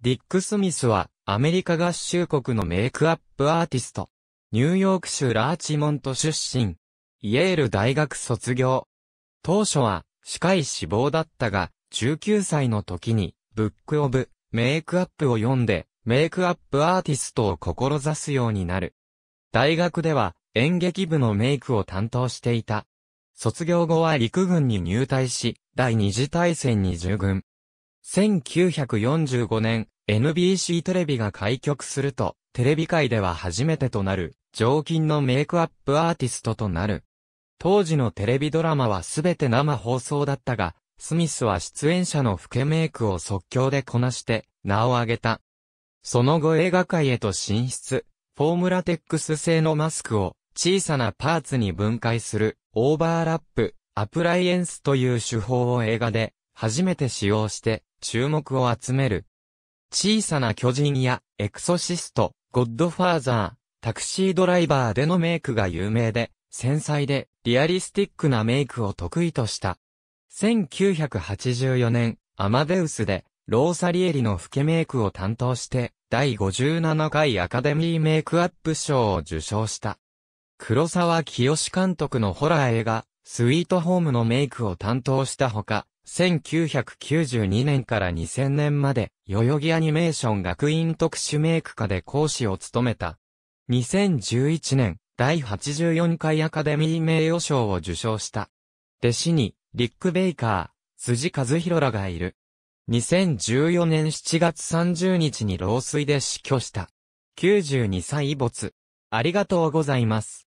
ディック・スミスは、アメリカ合衆国のメイクアップアーティスト。ニューヨーク州ラーチモント出身。イェール大学卒業。当初は、司会志望だったが、19歳の時に、ブック・オブ・メイクアップを読んで、メイクアップアーティストを志すようになる。大学では、演劇部のメイクを担当していた。卒業後は陸軍に入隊し、第二次大戦に従軍。1945年、NBC テレビが開局すると、テレビ界では初めてとなる、常勤のメイクアップアーティストとなる。当時のテレビドラマはすべて生放送だったが、スミスは出演者の老けメイクを即興でこなして、名を挙げた。その後映画界へと進出、フォームラテックス製のマスクを小さなパーツに分解する、オーバーラップ、アプライエンスという手法を映画で初めて使用して注目を集める。小さな巨人やエクソシスト、ゴッドファーザー、タクシードライバーでのメイクが有名で、繊細でリアリスティックなメイクを得意とした。1984年、アマデウスでローサリエリの老けメイクを担当して、第57回アカデミーメイクアップ賞を受賞した。黒沢清監督のホラー映画、スイートホームのメイクを担当したほか、1992年から2000年まで、代々木アニメーション学院特殊メイク科で講師を務めた。2011年、第84回アカデミー名誉賞を受賞した。弟子に、リック・ベイカー、辻和弘らがいる。2014年7月30日に老衰で死去した。92歳没。ありがとうございます。